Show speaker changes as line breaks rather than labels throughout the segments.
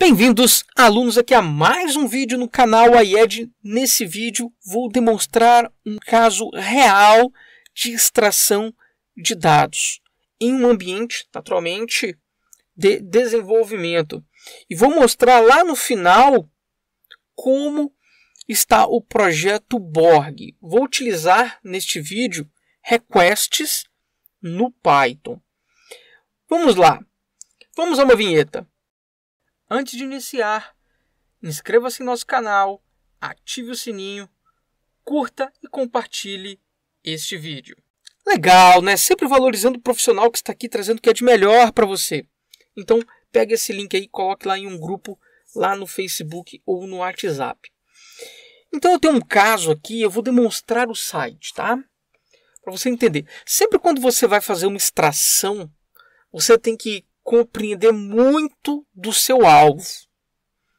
Bem-vindos, alunos, aqui a mais um vídeo no canal AIED. Nesse vídeo vou demonstrar um caso real de extração de dados em um ambiente, naturalmente, de desenvolvimento. E vou mostrar lá no final como está o projeto Borg. Vou utilizar neste vídeo requests no Python. Vamos lá. Vamos a uma vinheta. Antes de iniciar, inscreva-se em nosso canal, ative o sininho, curta e compartilhe este vídeo. Legal, né? Sempre valorizando o profissional que está aqui trazendo o que é de melhor para você. Então, pegue esse link aí, coloque lá em um grupo lá no Facebook ou no WhatsApp. Então, eu tenho um caso aqui, eu vou demonstrar o site, tá? Para você entender. Sempre quando você vai fazer uma extração, você tem que compreender muito do seu alvo.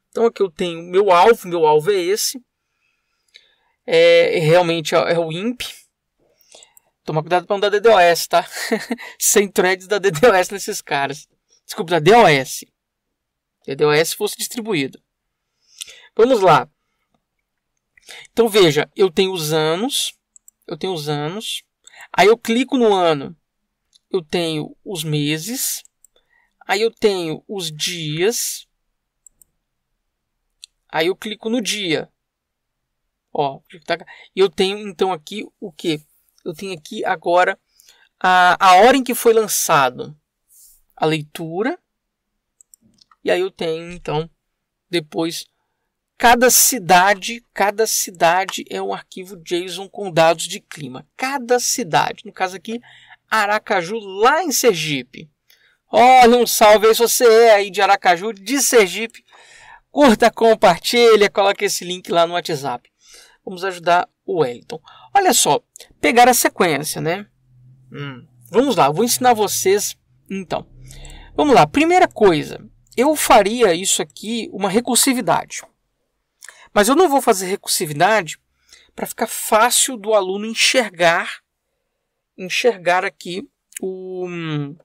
Então aqui eu tenho meu alvo, meu alvo é esse. É, realmente é, é o IMP. Toma cuidado para não dar DDoS, tá? Sem threads da DDoS nesses caras. Desculpa, da DOS. DDoS fosse distribuído. Vamos lá. Então veja, eu tenho os anos, eu tenho os anos. Aí eu clico no ano, eu tenho os meses, Aí eu tenho os dias. Aí eu clico no dia. Ó, tá eu tenho então aqui o que? Eu tenho aqui agora a, a hora em que foi lançado a leitura. E aí eu tenho então depois cada cidade, cada cidade é um arquivo JSON com dados de clima. Cada cidade, no caso aqui, Aracaju lá em Sergipe. Olha, um salve aí se você é aí de Aracaju, de Sergipe. Curta, compartilha, coloque esse link lá no WhatsApp. Vamos ajudar o Wellington. Olha só, pegar a sequência, né? Hum. Vamos lá, vou ensinar vocês então. Vamos lá, primeira coisa, eu faria isso aqui uma recursividade. Mas eu não vou fazer recursividade para ficar fácil do aluno enxergar enxergar aqui o hum,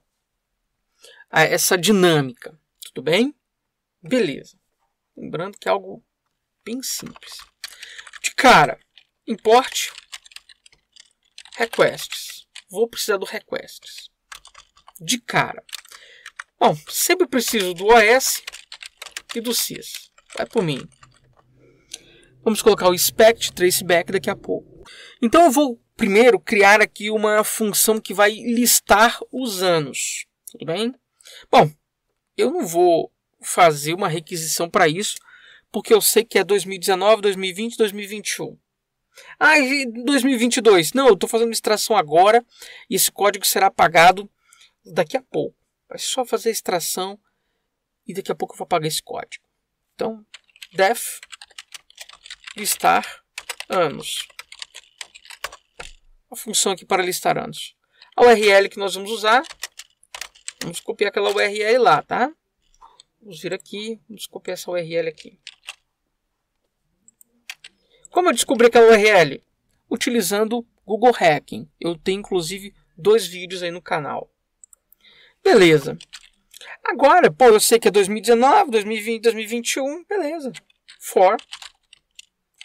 essa dinâmica. Tudo bem? Beleza. Lembrando que é algo bem simples. De cara, importe requests. Vou precisar do requests. De cara. Bom, sempre preciso do OS e do CIS. Vai por mim. Vamos colocar o expect traceback daqui a pouco. Então eu vou primeiro criar aqui uma função que vai listar os anos. Tudo bem? Bom, eu não vou fazer uma requisição para isso, porque eu sei que é 2019, 2020, 2021. Ah, e 2022. Não, eu estou fazendo extração agora e esse código será apagado daqui a pouco. É só fazer a extração e daqui a pouco eu vou apagar esse código. Então, def listar anos. A função aqui para listar anos. A URL que nós vamos usar Vamos copiar aquela URL lá, tá? Vamos vir aqui, vamos copiar essa URL aqui. Como eu descobri aquela URL? Utilizando Google Hacking. Eu tenho, inclusive, dois vídeos aí no canal. Beleza. Agora, pô, eu sei que é 2019, 2020, 2021, beleza. For,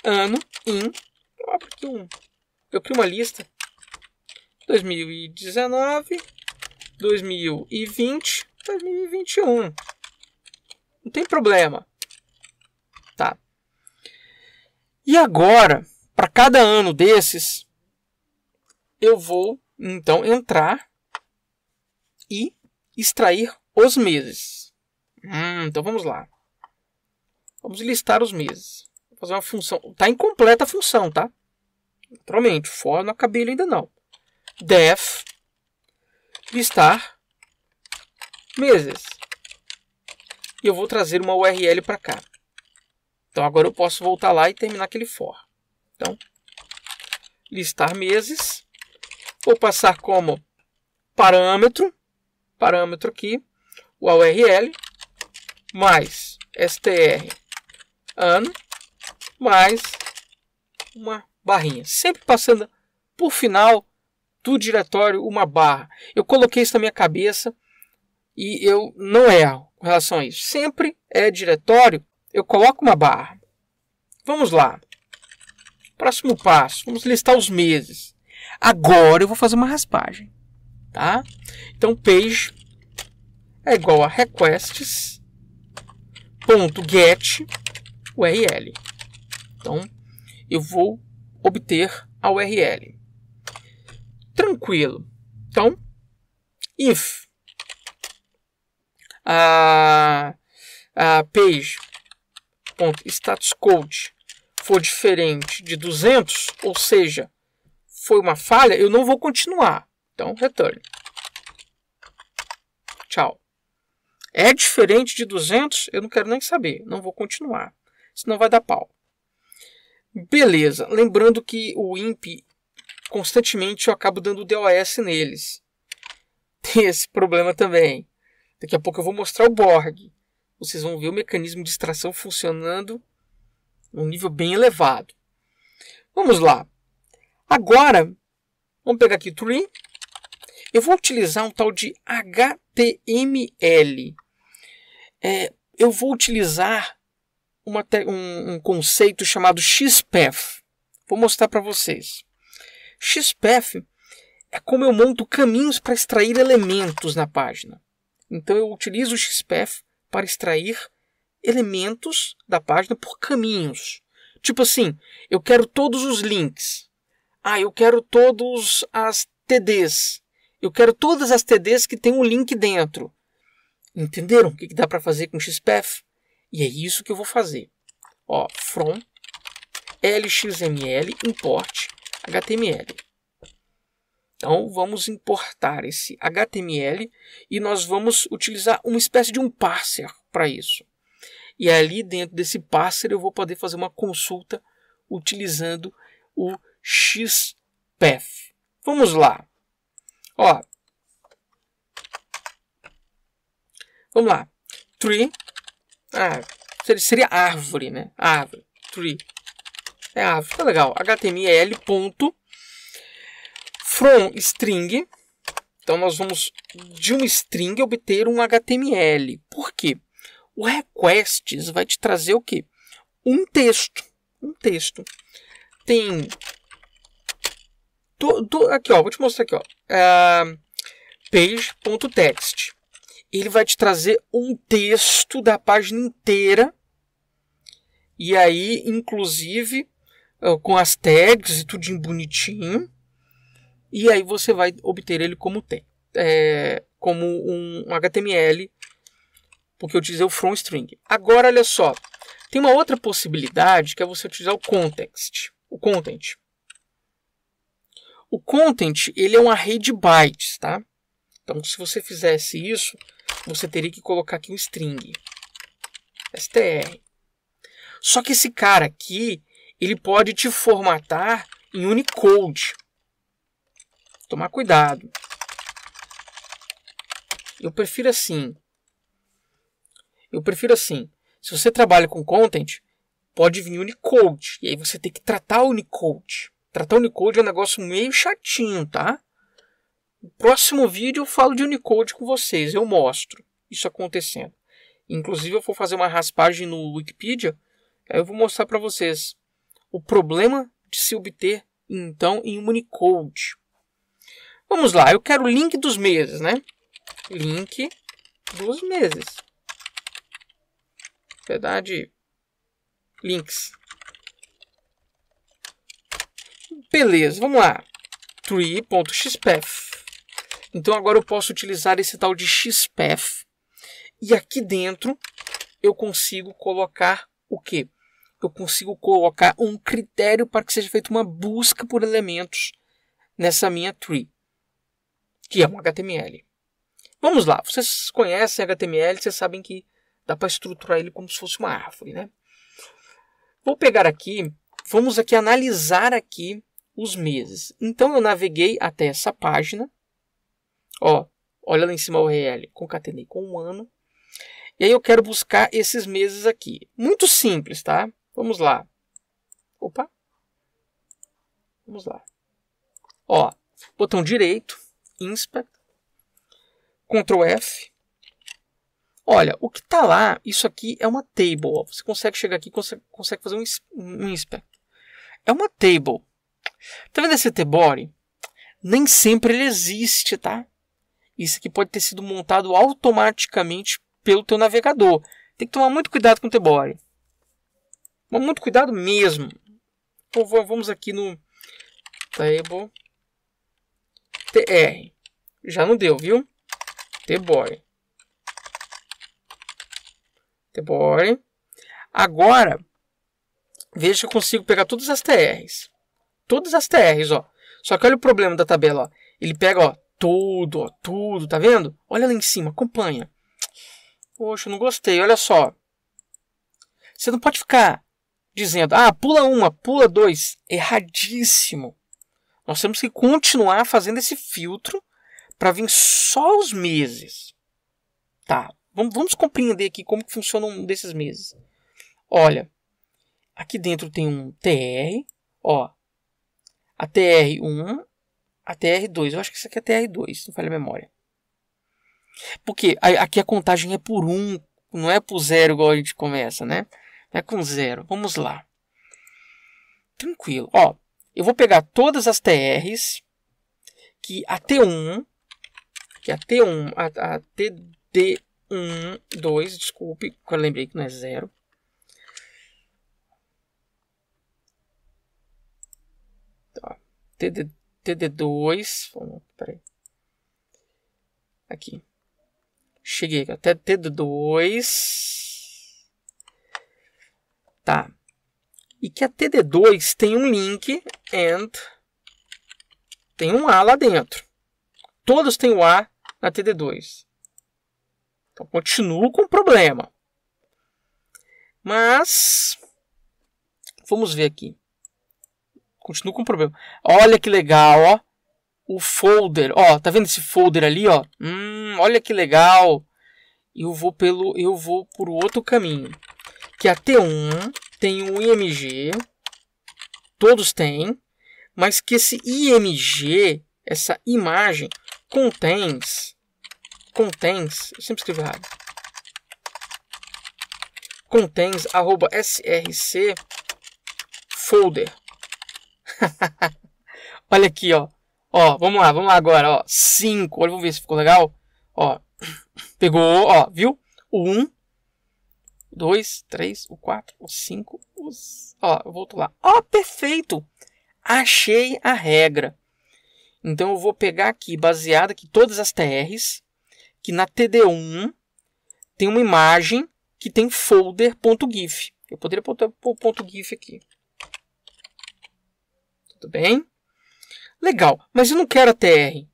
ano, in, eu abro aqui um, eu crio uma lista. 2019, 2020, 2021. Não tem problema. Tá. E agora, para cada ano desses, eu vou então entrar e extrair os meses. Hum, então vamos lá. Vamos listar os meses. Vou fazer uma função. Está incompleta a função, tá? Naturalmente, fora, não acabei ainda não. Def listar meses E eu vou trazer uma URL para cá. Então agora eu posso voltar lá e terminar aquele for. Então, listar meses. Vou passar como parâmetro, parâmetro aqui, o URL, mais str ano, mais uma barrinha. Sempre passando por final do diretório uma barra. Eu coloquei isso na minha cabeça e eu não erro é com relação a isso. Sempre é diretório, eu coloco uma barra. Vamos lá. Próximo passo, vamos listar os meses. Agora eu vou fazer uma raspagem, tá? Então page é igual a requests.get URL. Então eu vou obter a URL tranquilo. Então, if a, a page ponto, status code for diferente de 200, ou seja, foi uma falha, eu não vou continuar. Então, return. Tchau. É diferente de 200? Eu não quero nem saber. Não vou continuar. Senão vai dar pau. Beleza. Lembrando que o imp constantemente eu acabo dando DOS neles. Tem esse problema também. Daqui a pouco eu vou mostrar o Borg. Vocês vão ver o mecanismo de extração funcionando num nível bem elevado. Vamos lá. Agora, vamos pegar aqui o Turing. Eu vou utilizar um tal de HTML. É, eu vou utilizar uma, um, um conceito chamado XPath. Vou mostrar para vocês. XPath é como eu monto caminhos para extrair elementos na página. Então eu utilizo o XPath para extrair elementos da página por caminhos. Tipo assim, eu quero todos os links. Ah, eu quero todas as TDs. Eu quero todas as TDs que tem um link dentro. Entenderam o que dá para fazer com XPath? E é isso que eu vou fazer. Ó, from lxml import HTML. Então vamos importar esse HTML e nós vamos utilizar uma espécie de um parser para isso. E ali dentro desse parser eu vou poder fazer uma consulta utilizando o XPath. Vamos lá. Ó. Vamos lá. Tree. Ah, seria árvore, né? Árvore. Tree. É ah, a legal. HTML é ponto from string. Então nós vamos de um string obter um HTML. Por quê? O requests vai te trazer o quê? Um texto. Um texto. Tem do, do, aqui ó, vou te mostrar aqui ó. Uh, é, page.text. Ele vai te trazer um texto da página inteira. E aí, inclusive, com as tags e tudo bonitinho. E aí você vai obter ele como tem. É, como um, HTML, porque eu utilizei o front string. Agora, olha só. Tem uma outra possibilidade que é você utilizar o context. O content. O content, ele é um array de bytes, tá? Então, se você fizesse isso, você teria que colocar aqui um string. str. Só que esse cara aqui, ele pode te formatar em Unicode. Tomar cuidado. Eu prefiro assim. Eu prefiro assim. Se você trabalha com content, pode vir Unicode. E aí você tem que tratar Unicode. Tratar Unicode é um negócio meio chatinho, tá? No próximo vídeo eu falo de Unicode com vocês. Eu mostro isso acontecendo. Inclusive eu vou fazer uma raspagem no Wikipedia. Aí eu vou mostrar para vocês o problema de se obter então em Unicode. Vamos lá, eu quero o link dos meses, né? Link dos meses. Verdade, links. Beleza, vamos lá. tree.xpf. Então agora eu posso utilizar esse tal de xpf. E aqui dentro eu consigo colocar o que? eu consigo colocar um critério para que seja feita uma busca por elementos nessa minha tree, que é um HTML. Vamos lá, vocês conhecem HTML, vocês sabem que dá para estruturar ele como se fosse uma árvore, né? Vou pegar aqui, vamos aqui analisar aqui os meses. Então eu naveguei até essa página. Ó, olha lá em cima o URL, concatenei com um ano. E aí eu quero buscar esses meses aqui. Muito simples, tá? Vamos lá. Opa. Vamos lá. Ó, botão direito, inspect, Ctrl F. Olha, o que está lá, isso aqui é uma table. Você consegue chegar aqui, consegue, consegue fazer um, um inspect. É uma table. Tá vendo esse T-body? Nem sempre ele existe, tá? Isso aqui pode ter sido montado automaticamente pelo teu navegador. Tem que tomar muito cuidado com o T-body. Mas muito cuidado mesmo. Então vamos aqui no table tr. Já não deu, viu? tboy. tboy. Agora, veja que eu consigo pegar todas as TRs. Todas as TRs, ó. Só que olha o problema da tabela, ó. Ele pega, ó, tudo, ó, tudo, tá vendo? Olha lá em cima, acompanha. Poxa, não gostei, olha só. Você não pode ficar dizendo: ah, pula uma, pula dois. Erradíssimo. Nós temos que continuar fazendo esse filtro para vir só os meses. Tá, vamos, compreender aqui como que funciona um desses meses. Olha, aqui dentro tem um TR, ó, a TR1, a TR2. Eu acho que isso aqui é TR2, não falha a memória. Porque aqui a contagem é por 1, um, não é por 0 igual a gente começa, né? né, com zero. Vamos lá. Tranquilo. Ó, eu vou pegar todas as TRs que a T1, que a T1, a, a TD1, 2, desculpe, que eu lembrei que não é zero. TD, tá, TD2, vamos, peraí. Aqui. Cheguei até TD2. Tá. E que a TD2 tem um link and tem um A lá dentro. Todos têm o A na TD2. Então continuo com o problema. Mas vamos ver aqui. Continuo com o problema. Olha que legal, ó. O folder, ó, tá vendo esse folder ali, ó? Hum, olha que legal. Eu vou pelo eu vou por outro caminho que a T1 tem o IMG, todos têm, mas que esse IMG, essa imagem, contém, contém, eu sempre escrevo errado, contém arroba src folder. Olha aqui, ó. Ó, vamos lá, vamos lá agora, ó. 5, olha, vamos ver se ficou legal. Ó, pegou, ó, viu? O 1, um, 2, 3, o 4, o 5, os... Ó, eu volto lá. Ó, perfeito! Achei a regra. Então eu vou pegar aqui, baseado aqui, todas as TRs, que na TD1 tem uma imagem que tem folder.gif. Eu poderia botar o ponto .gif aqui. Tudo bem? Legal, mas eu não quero a TR.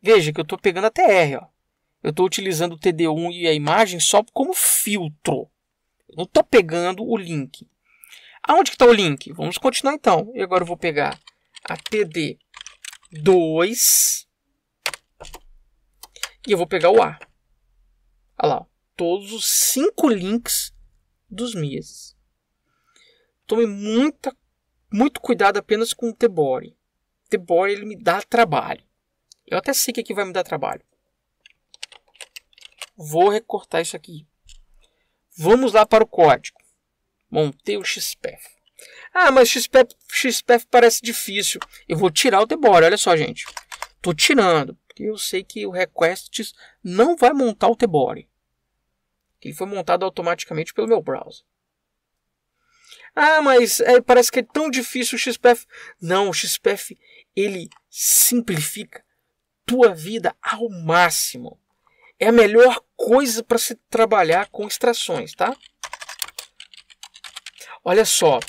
Veja que eu estou pegando a TR, ó. Eu estou utilizando o TD1 e a imagem só como filtro. não estou pegando o link. Aonde está o link? Vamos continuar então. E agora eu vou pegar a TD2 e eu vou pegar o A. Olha lá, todos os cinco links dos meses. Tome muita, muito cuidado apenas com o Tebore. Tebore ele me dá trabalho. Eu até sei que aqui vai me dar trabalho. Vou recortar isso aqui. Vamos lá para o código. Montei o XPF. Ah, mas XPF, XPF parece difícil. Eu vou tirar o Tebore. Olha só, gente. Tô tirando. Porque eu sei que o requests não vai montar o Tebore. Ele foi montado automaticamente pelo meu browser. Ah, mas é, parece que é tão difícil o XPF. Não, o XPF ele simplifica tua vida ao máximo é a melhor coisa para se trabalhar com extrações, tá? Olha só,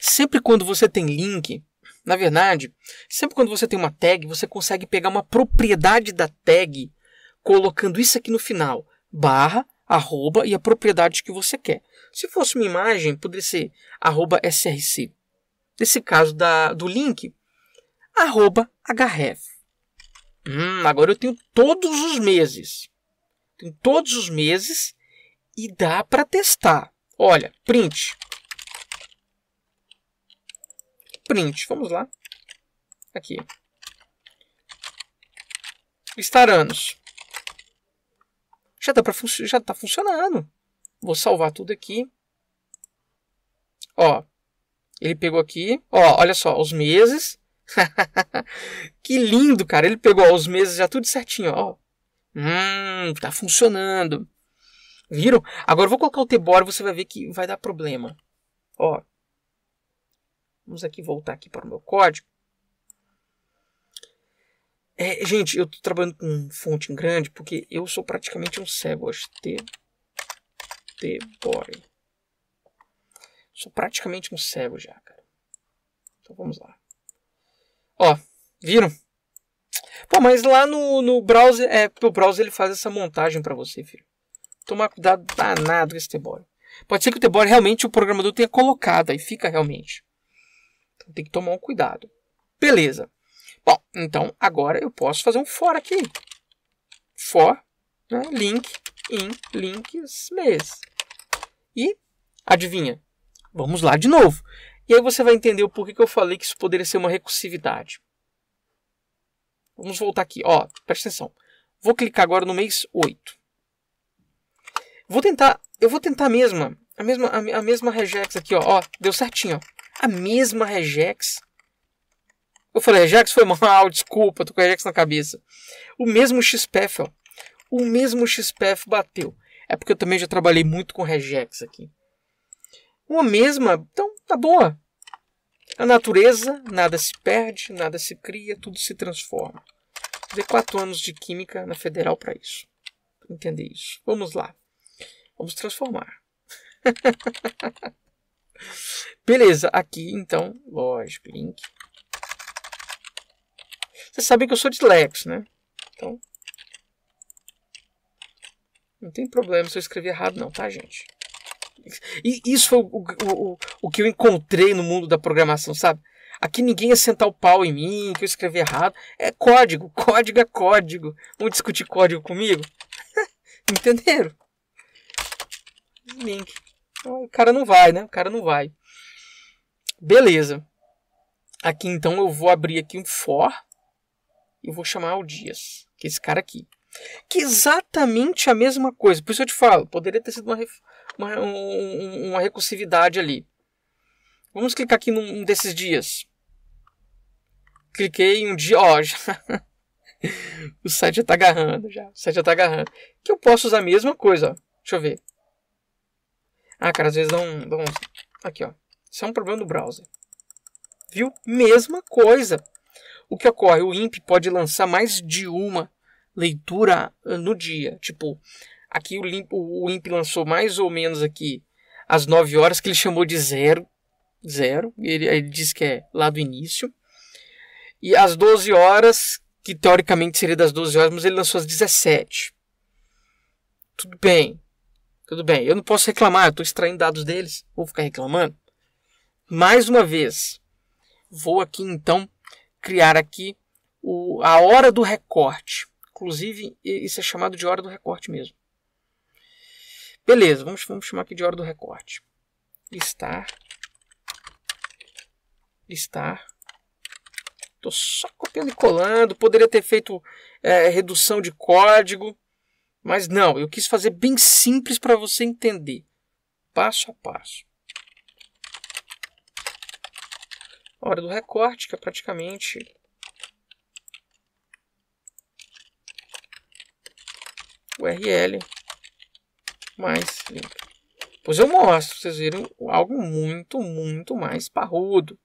sempre quando você tem link, na verdade, sempre quando você tem uma tag, você consegue pegar uma propriedade da tag colocando isso aqui no final, barra, arroba e a propriedade que você quer. Se fosse uma imagem, poderia ser arroba src. Nesse caso da, do link, arroba href. Hum, agora eu tenho todos os meses. Tenho todos os meses e dá para testar. Olha, print. Print, vamos lá. Aqui. Listar anos. Já dá para já tá funcionando. Vou salvar tudo aqui. Ó. Ele pegou aqui, ó, olha só, os meses que lindo, cara. Ele pegou os meses já tudo certinho, ó. Hum, tá funcionando. Viram? Agora eu vou colocar o Tebora e você vai ver que vai dar problema. Ó. Vamos aqui voltar aqui para o meu código. É, gente, eu tô trabalhando com fonte grande porque eu sou praticamente um cego. Acho T. Tebore. Sou praticamente um cego já, cara. Então vamos lá. Ó, viram? Pô, mas lá no, no browser, é, o browser ele faz essa montagem para você, filho. Tomar cuidado danado com esse Tebore. Pode ser que o Tebore realmente o programador tenha colocado, aí fica realmente. Então tem que tomar um cuidado. Beleza. Bom, então agora eu posso fazer um for aqui. For, né, link in links mês. E adivinha? Vamos lá de novo. E aí você vai entender o porquê que eu falei que isso poderia ser uma recursividade. Vamos voltar aqui. Ó, presta atenção. Vou clicar agora no mês 8. Vou tentar, eu vou tentar a mesma, a mesma, a, mesma regex aqui, ó. ó deu certinho, ó. A mesma regex. Eu falei, regex foi mal, ah, desculpa, tô com regex na cabeça. O mesmo XPF, ó. O mesmo XPF bateu. É porque eu também já trabalhei muito com regex aqui uma mesma. Então, tá boa. A natureza, nada se perde, nada se cria, tudo se transforma. Dei quatro anos de química na federal para isso. Entender isso. Vamos lá. Vamos transformar. Beleza, aqui então, lógico, link. Vocês sabem que eu sou dislexo, né? Então, não tem problema se eu escrever errado, não, tá, gente? E isso foi o, o, o que eu encontrei no mundo da programação, sabe? Aqui ninguém ia sentar o pau em mim, que eu escrevi errado. É código, código é código. Vamos discutir código comigo? Entenderam? Link. Então, o cara não vai, né? O cara não vai. Beleza. Aqui então eu vou abrir aqui um for e vou chamar o Dias, que é esse cara aqui. Que é exatamente a mesma coisa. Por isso eu te falo, poderia ter sido uma, uma, um, uma recursividade ali. Vamos clicar aqui num desses dias. Cliquei em um dia, ó, já, o site já está agarrando, já, o site já está agarrando. Que eu posso usar a mesma coisa, ó. deixa eu ver. Ah, cara, às vezes dá um Aqui, ó. Isso é um problema do browser. Viu? Mesma coisa. O que ocorre? O IMP pode lançar mais de uma leitura ah, no dia. Tipo, Aqui o, Limp, o Imp lançou mais ou menos aqui às 9 horas, que ele chamou de zero. Zero. Ele, ele diz que é lá do início. E às 12 horas, que teoricamente seria das 12 horas, mas ele lançou às 17. Tudo bem. Tudo bem. Eu não posso reclamar, eu estou extraindo dados deles. Vou ficar reclamando. Mais uma vez, vou aqui então criar aqui o, a hora do recorte. Inclusive, isso é chamado de hora do recorte mesmo. Beleza, vamos, vamos chamar aqui de hora do recorte. Listar. Listar. Estou só copiando e colando. Poderia ter feito é, redução de código. Mas não, eu quis fazer bem simples para você entender. Passo a passo. Hora do recorte, que é praticamente URL mais limpo. Pois eu mostro, vocês viram algo muito, muito mais parrudo.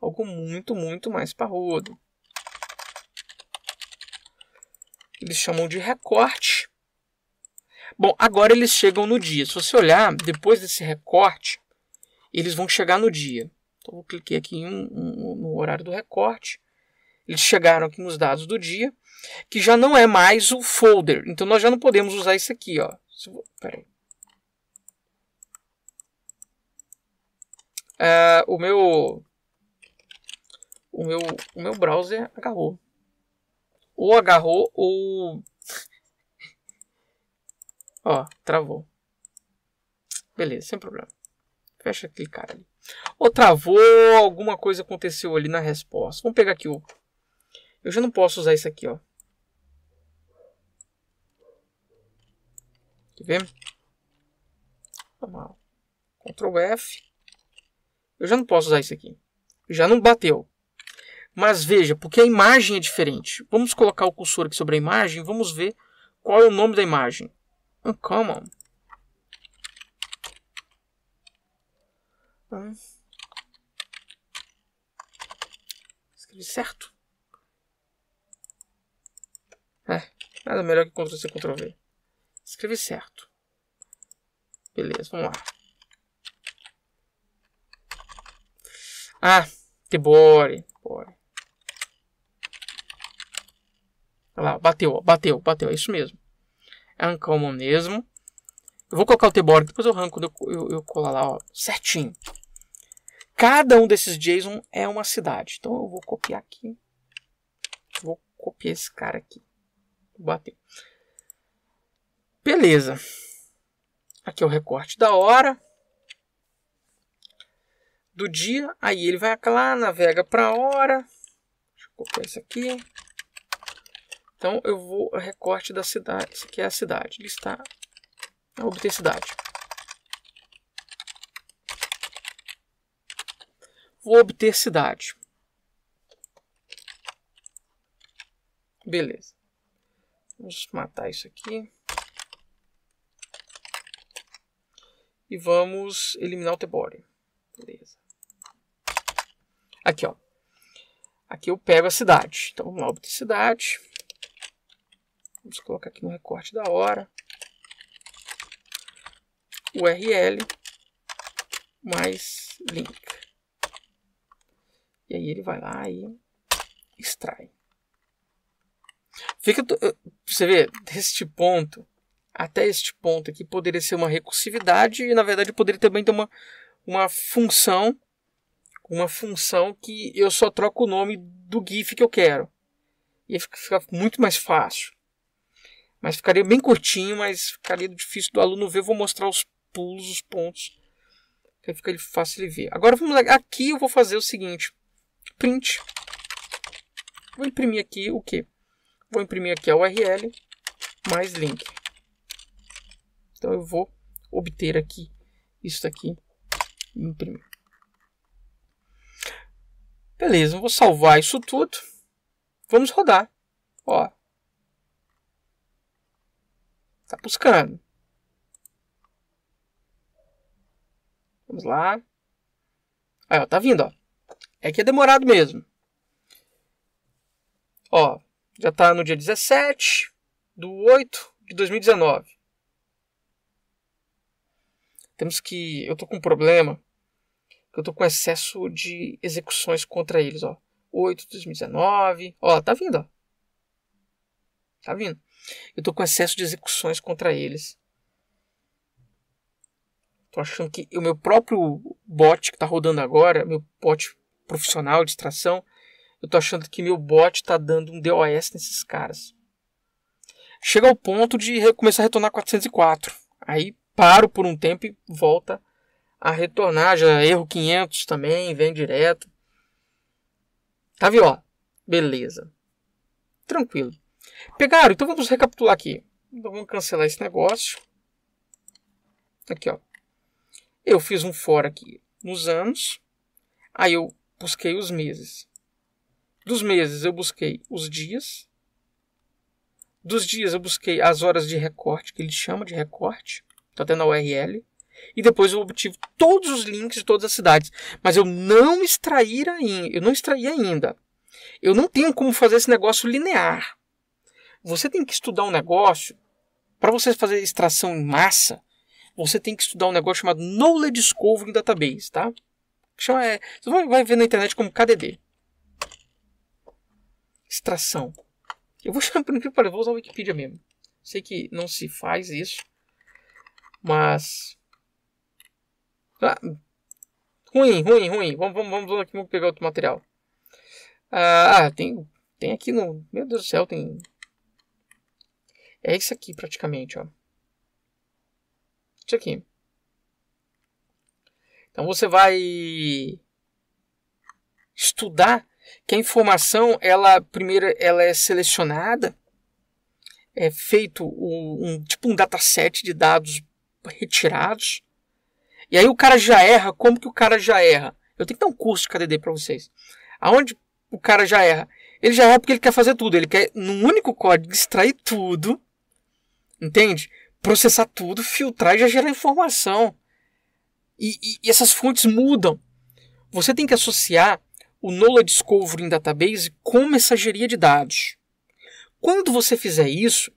Algo muito, muito mais parrudo. Eles chamam de recorte. Bom, agora eles chegam no dia. Se você olhar, depois desse recorte, eles vão chegar no dia. Então, eu cliquei aqui em, um, no horário do recorte. Eles chegaram aqui nos dados do dia, que já não é mais o folder. Então, nós já não podemos usar isso aqui, ó. Se vou, peraí. É, o meu. O meu, o meu browser agarrou. Ou agarrou ou. Ó, travou. Beleza, sem problema. Fecha aquele cara ali. Ou travou, alguma coisa aconteceu ali na resposta. Vamos pegar aqui o. Eu já não posso usar isso aqui, ó. Quer ver? Vamos lá. Ctrl F. Eu já não posso usar isso aqui. Já não bateu. Mas veja, porque a imagem é diferente. Vamos colocar o cursor aqui sobre a imagem. Vamos ver qual é o nome da imagem. Uncommon. Ah, hum. Ah. Escrevi certo? É, nada melhor que Ctrl-C, Ctrl-V. Escrevi certo. Beleza, vamos lá. Ah, tebore Olha lá, bateu, bateu, bateu. É isso mesmo. É uncommon mesmo. Eu vou colocar o tebore depois eu arranco, eu, eu, eu colar lá, ó, certinho. Cada um desses JSON é uma cidade. Então eu vou copiar aqui. Vou copiar esse cara aqui. Bateu. Beleza. Aqui é o recorte da hora, do dia. Aí ele vai lá, navega para a hora. Deixa eu colocar isso aqui. Então eu vou recorte da cidade. Isso aqui é a cidade. ele está Obter cidade. Vou obter cidade. Beleza. Vamos matar isso aqui. E vamos eliminar o Tebore. Beleza. Aqui, ó. Aqui eu pego a cidade. Então, vamos lá, obter cidade. Vamos colocar aqui um recorte da hora. URL mais link. E aí ele vai lá e extrai. Fica, eh, você vê, deste ponto, até este ponto aqui poderia ser uma recursividade e na verdade poderia também ter uma, uma função uma função que eu só troco o nome do GIF que eu quero. E fica muito mais fácil. Mas ficaria bem curtinho, mas ficaria difícil do aluno ver. vou mostrar os pulos, os pontos. Aí fica fácil ele ver. Agora vamos lá. Aqui eu vou fazer o seguinte. Print. Vou imprimir aqui o que? Vou imprimir aqui a URL mais link. Então eu vou obter aqui isso aqui e imprimir. Beleza, vou salvar isso tudo. Vamos rodar. Ó. Tá buscando. Vamos lá. Aí, ó, tá vindo, ó. É que é demorado mesmo. Ó, já tá no dia 17 do 8 de 2019. Temos que. Eu tô com um problema. Eu tô com excesso de execuções contra eles, ó. 8 de 2019. Ó, tá vindo, ó. Tá vindo. Eu tô com excesso de execuções contra eles. Tô achando que o meu próprio bot que tá rodando agora, meu bot profissional de extração, eu tô achando que meu bot tá dando um DOS nesses caras. Chega ao ponto de começar a retornar 404. Aí paro por um tempo e volta a retornar. Já erro 500 também, vem direto. Tá viola. Beleza. Tranquilo. Pegaram? Então vamos recapitular aqui. Então vamos cancelar esse negócio. Aqui, ó. Eu fiz um fora aqui nos anos. Aí eu busquei os meses. Dos meses eu busquei os dias. Dos dias eu busquei as horas de recorte, que ele chama de recorte tá tendo a URL, e depois eu obtive todos os links de todas as cidades, mas eu não extrair ainda, eu não extraí ainda. Eu não tenho como fazer esse negócio linear. Você tem que estudar um negócio para você fazer extração em massa. Você tem que estudar um negócio chamado Knowledge Discovery Database, tá? Chama, é, você vai, ver na internet como KDD. Extração. Eu vou chamar, para vou usar a Wikipedia mesmo. Sei que não se faz isso, mas. Ah, ruim, ruim, ruim. Vamos, vamos, vamos aqui vamos pegar outro material. Ah, ah, tem, tem aqui no. Meu Deus do céu, tem. É isso aqui praticamente, ó. Isso aqui. Então você vai estudar que a informação, ela primeiro ela é selecionada, é feito um, um tipo um dataset de dados retirados. E aí o cara já erra. Como que o cara já erra? Eu tenho que dar um curso de KDD para vocês. Aonde o cara já erra? Ele já erra porque ele quer fazer tudo. Ele quer, num único código, extrair tudo. Entende? Processar tudo, filtrar e já gerar informação. E, e, e essas fontes mudam. Você tem que associar o NOLA Discovery em Database com mensageria de dados. Quando você fizer isso,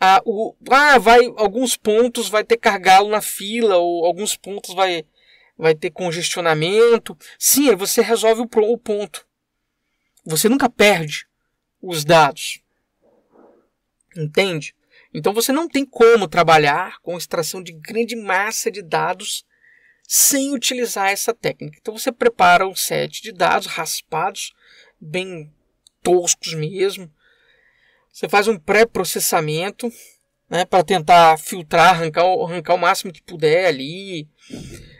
ah, o, ah, vai alguns pontos vai ter cargalo na fila ou alguns pontos vai vai ter congestionamento. Sim, aí você resolve o, o ponto. Você nunca perde os dados. Entende? Então você não tem como trabalhar com extração de grande massa de dados sem utilizar essa técnica. Então você prepara um set de dados raspados, bem toscos mesmo, você faz um pré-processamento né, para tentar filtrar, arrancar, arrancar o máximo que puder ali.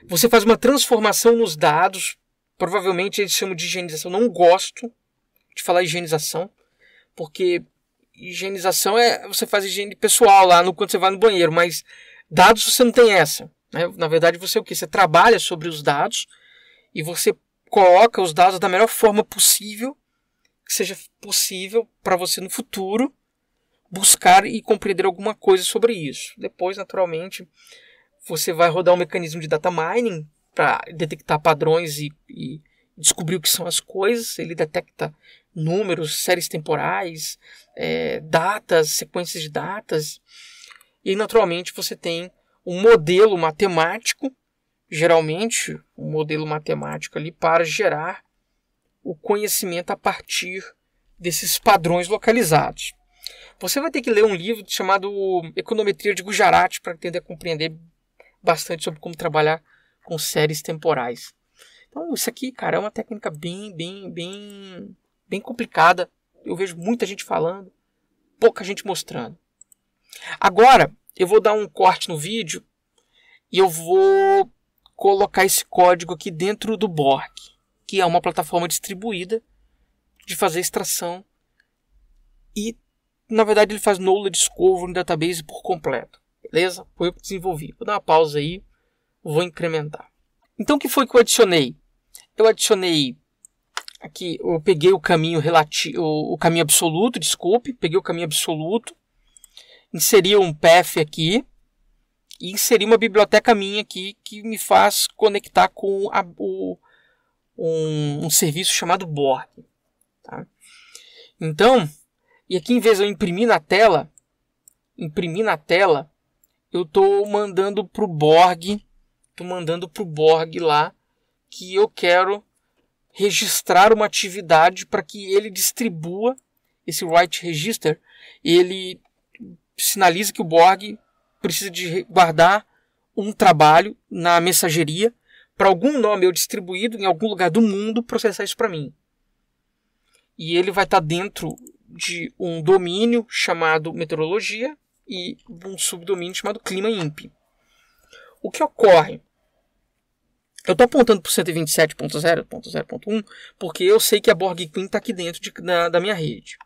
Você faz uma transformação nos dados. Provavelmente eles chamam de higienização. Não gosto de falar higienização, porque higienização é você faz higiene pessoal lá no quando você vai no banheiro, mas dados você não tem essa. Né? Na verdade, você é o que? Você trabalha sobre os dados e você coloca os dados da melhor forma possível que seja possível para você no futuro buscar e compreender alguma coisa sobre isso. Depois, naturalmente, você vai rodar um mecanismo de data mining para detectar padrões e, e, descobrir o que são as coisas. Ele detecta números, séries temporais, é, datas, sequências de datas. E naturalmente você tem um modelo matemático, geralmente um modelo matemático ali para gerar o conhecimento a partir desses padrões localizados. Você vai ter que ler um livro chamado Econometria de Gujarati para entender compreender bastante sobre como trabalhar com séries temporais. Então, isso aqui, cara, é uma técnica bem, bem, bem, bem complicada. Eu vejo muita gente falando, pouca gente mostrando. Agora, eu vou dar um corte no vídeo e eu vou colocar esse código aqui dentro do Borg que é uma plataforma distribuída de fazer extração e na verdade ele faz nula discovery no database por completo. Beleza? Foi o que desenvolvi. Vou dar uma pausa aí, vou incrementar. Então o que foi que eu adicionei? Eu adicionei aqui, eu peguei o caminho relativo, o caminho absoluto, desculpe, peguei o caminho absoluto, inseri um path aqui e inseri uma biblioteca minha aqui que me faz conectar com a, o, um, um serviço chamado Borg. Tá? Então, e aqui em vez de eu imprimir na tela, imprimir na tela, eu estou mandando para o Borg, estou mandando para o Borg lá que eu quero registrar uma atividade para que ele distribua esse write register, ele sinaliza que o Borg precisa de guardar um trabalho na mensageria para algum nome eu distribuído em algum lugar do mundo processar isso para mim. E ele vai estar tá dentro de um domínio chamado meteorologia e um subdomínio chamado clima imp. O que ocorre? Eu estou apontando para 127.0.0.1 porque eu sei que a Borg Queen está aqui dentro de, na, da minha rede.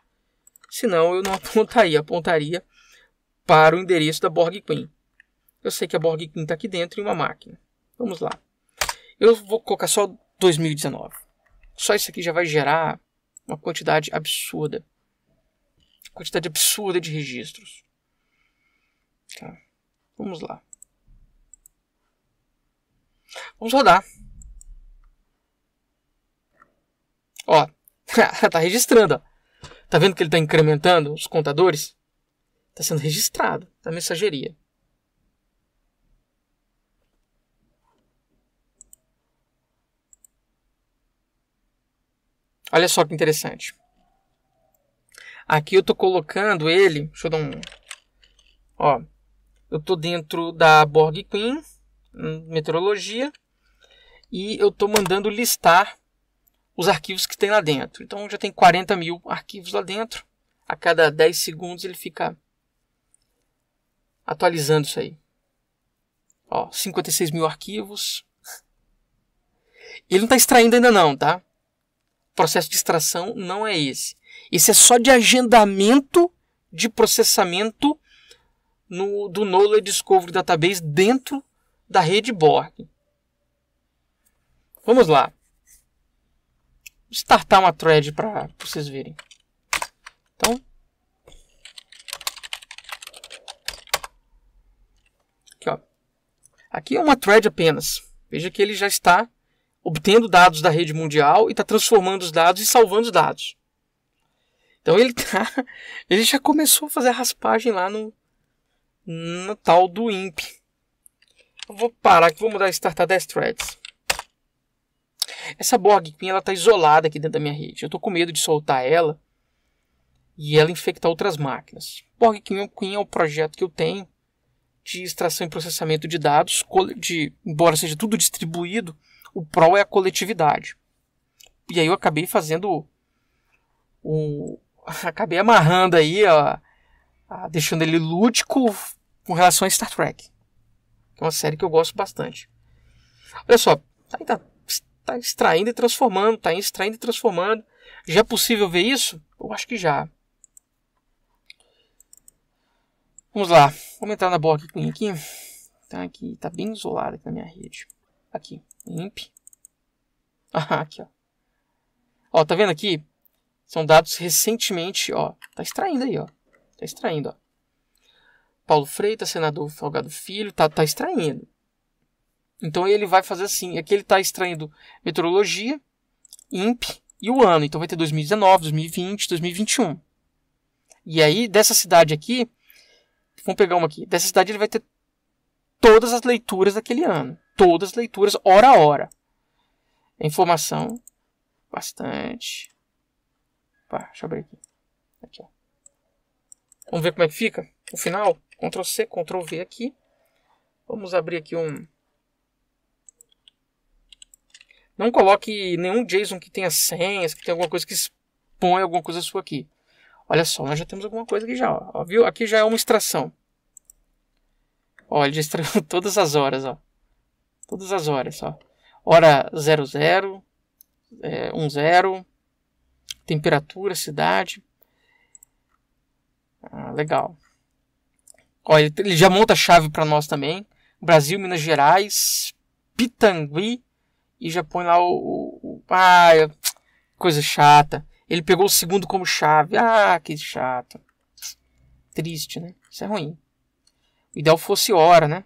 Senão eu não apontaria, apontaria para o endereço da Borg Queen. Eu sei que a Borg Queen está aqui dentro em uma máquina. Vamos lá. Eu vou colocar só 2019. Só isso aqui já vai gerar uma quantidade absurda. Quantidade absurda de registros. Tá. Vamos lá. Vamos rodar. Ó, tá registrando. Ó. Tá vendo que ele tá incrementando os contadores? Tá sendo registrado da tá Olha só que interessante. Aqui eu estou colocando ele. Deixa eu dar um. Ó, eu estou dentro da Borg Queen, hum, meteorologia, e eu estou mandando listar os arquivos que tem lá dentro. Então já tem 40 mil arquivos lá dentro. A cada 10 segundos ele fica atualizando isso aí. Ó, 56 mil arquivos. Ele não está extraindo ainda não, tá? processo de extração não é esse. Isso é só de agendamento de processamento no, do NOLA Discovery Database dentro da rede Borg. Vamos lá. Vou startar uma thread para vocês verem. Então, aqui, ó. aqui é uma thread apenas. Veja que ele já está obtendo dados da rede mundial e está transformando os dados e salvando os dados. Então ele tá, ele já começou a fazer a raspagem lá no, no tal do IMP. Eu vou parar que vou mudar startar 10 threads. Essa Borg Queen ela tá isolada aqui dentro da minha rede. Eu tô com medo de soltar ela e ela infectar outras máquinas. Borg Queen é o projeto que eu tenho de extração e processamento de dados, de embora seja tudo distribuído, o prol é a coletividade. E aí eu acabei fazendo um. Acabei amarrando aí, ó, deixando ele lúdico com relação a Star Trek. É uma série que eu gosto bastante. Olha só, tá, tá, tá extraindo e transformando, está extraindo e transformando. Já é possível ver isso? Eu acho que já. Vamos lá, vamos entrar na borda aqui. Tá aqui, tá bem isolado aqui na minha rede. Aqui imp. Ah, aqui, ó. Ó, tá vendo aqui? São dados recentemente, ó. Tá extraindo aí, ó. Tá extraindo, ó. Paulo Freitas, senador Salgado Filho, tá, tá extraindo. Então ele vai fazer assim, aqui ele tá extraindo meteorologia, imp e o ano. Então vai ter 2019, 2020, 2021. E aí, dessa cidade aqui, vamos pegar uma aqui. Dessa cidade ele vai ter todas as leituras daquele ano todas as leituras, hora a hora. Informação bastante. Pá, deixa eu abrir aqui. aqui Vamos ver como é que fica o final. Ctrl C, Ctrl V aqui. Vamos abrir aqui um. Não coloque nenhum JSON que tenha senhas, que tenha alguma coisa que expõe alguma coisa sua aqui. Olha só, nós já temos alguma coisa aqui já, ó, viu? Aqui já é uma extração. Olha, ele já extraiu todas as horas, ó. Todas as horas, ó. Hora 00, é, 10, temperatura, cidade. Ah, legal. Ó, ele, ele já monta a chave para nós também. Brasil, Minas Gerais, Pitangui e já põe lá o, o, o ah, coisa chata. Ele pegou o segundo como chave. Ah, que chato. Triste, né? Isso é ruim. O ideal fosse hora, né?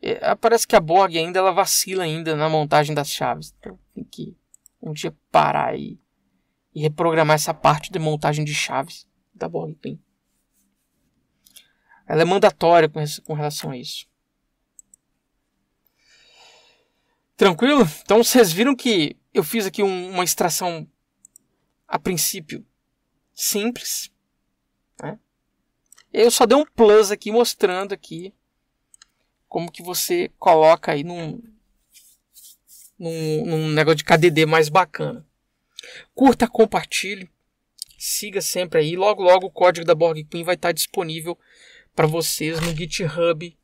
É, ah, parece que a Borg ainda ela vacila ainda na montagem das chaves. Então tem que um dia parar e, e reprogramar essa parte de montagem de chaves da Borg Pin. Ela é mandatória com, com relação a isso. Tranquilo? Então vocês viram que eu fiz aqui um, uma extração a princípio simples. Né? Eu só dei um plus aqui mostrando aqui como que você coloca aí num, num, num negócio de KDD mais bacana. Curta, compartilhe, siga sempre aí. Logo, logo o código da Borg Queen vai estar disponível para vocês no GitHub